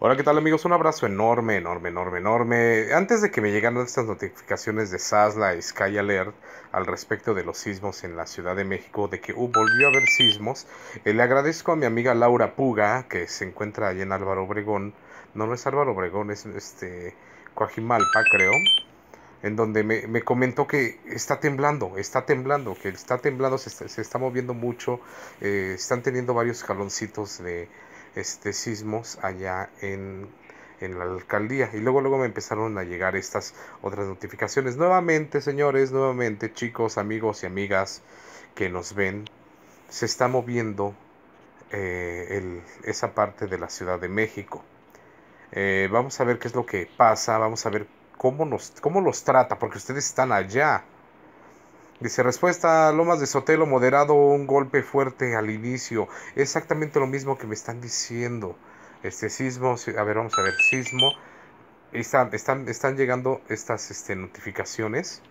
Hola, ¿qué tal amigos? Un abrazo enorme, enorme, enorme, enorme. Antes de que me llegaran estas notificaciones de Sasla y Sky Alert al respecto de los sismos en la Ciudad de México, de que hubo, uh, volvió a haber sismos, eh, le agradezco a mi amiga Laura Puga, que se encuentra allí en Álvaro Obregón. No, no es Álvaro Obregón, es este Coajimalpa, creo. En donde me, comentó que está temblando, está temblando, que está temblando, se está, moviendo mucho, eh, están teniendo varios jaloncitos de este, sismos allá en, en la alcaldía. Y luego, luego me empezaron a llegar estas otras notificaciones. Nuevamente, señores, nuevamente, chicos, amigos y amigas que nos ven, se está moviendo eh, esa parte de la Ciudad de México. Eh, vamos a ver qué es lo que pasa, vamos a ver cómo, nos, cómo los trata, porque ustedes están allá. Dice respuesta Lomas de Sotelo moderado un golpe fuerte al inicio. Exactamente lo mismo que me están diciendo. Este sismo, a ver, vamos a ver, sismo. están, están llegando estas este, notificaciones.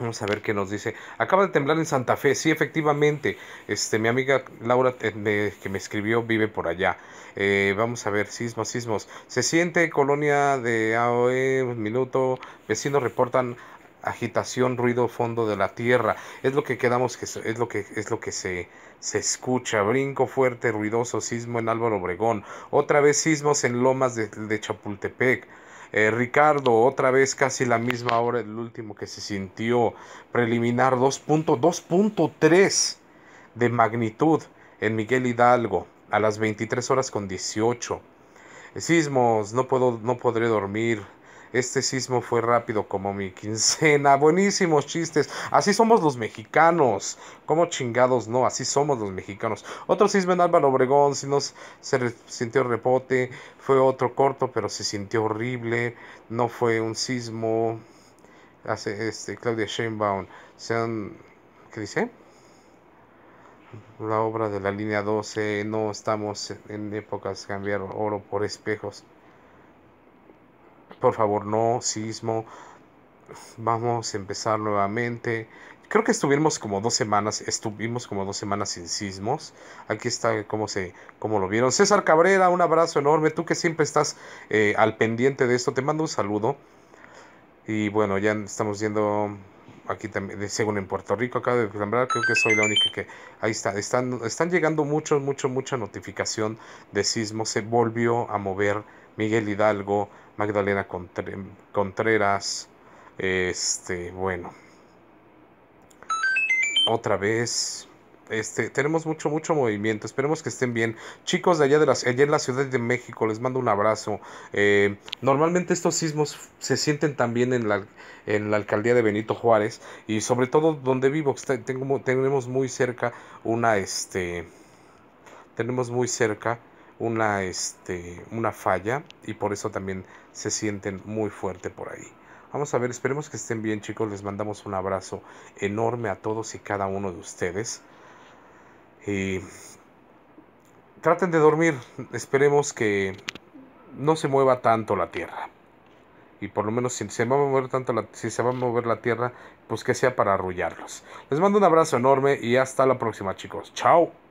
Vamos a ver qué nos dice. Acaba de temblar en Santa Fe. Sí, efectivamente. Este, mi amiga Laura eh, que me escribió vive por allá. Eh, vamos a ver, sismos, sismos. Se siente colonia de AOE, un minuto. Vecinos reportan agitación, ruido fondo de la tierra. Es lo que quedamos que es lo que es lo que se se escucha, brinco fuerte, ruidoso, sismo en Álvaro Obregón, otra vez sismos en Lomas de, Chapultepec. Eh, Ricardo, otra vez casi la misma hora, el último que se sintió preliminar 2.3 de magnitud en Miguel Hidalgo a las 23 horas con 18. Sismos, no puedo, no podré dormir. Este sismo fue rápido como mi quincena. Buenísimos chistes. Así somos los mexicanos. cómo chingados no, así somos los mexicanos. Otro sismo en Álvaro Obregón, si nos se sintió repote Fue otro corto, pero se sintió horrible. No fue un sismo. Hace este Claudia Sheinbaum. Sean. ¿Qué dice? La obra de la línea 12. No estamos en épocas de cambiar oro por espejos por favor no, sismo, vamos a empezar nuevamente. Creo que estuvimos como dos semanas, estuvimos como dos semanas sin sismos. Aquí está cómo se, como lo vieron. César Cabrera, un abrazo enorme. Tú que siempre estás eh, al pendiente de esto, te mando un saludo. Y bueno, ya estamos viendo aquí también, según en Puerto Rico, acá de sembrar, creo que soy la única que. Ahí está, están, están llegando mucho, mucho, mucha notificación de sismos Se volvió a mover Miguel Hidalgo Magdalena Contreras, este, bueno, otra vez. Este, tenemos mucho, mucho movimiento. Esperemos que estén bien. Chicos de allá de las, allá en la Ciudad de México, les mando un abrazo. Eh, normalmente estos sismos se sienten también en la, en la alcaldía de Benito Juárez y sobre todo donde vivo. Tengo, tenemos muy cerca una, este, tenemos muy cerca una, este, una falla y por eso también se sienten muy fuerte por ahí. Vamos a ver, esperemos que estén bien chicos, les mandamos un abrazo enorme a todos y cada uno de ustedes. Y traten de dormir, esperemos que no se mueva tanto la tierra. Y por lo menos si se va a mover tanto la, si se va a mover la tierra, pues que sea para arrullarlos. Les mando un abrazo enorme y hasta la próxima, chicos. Chao.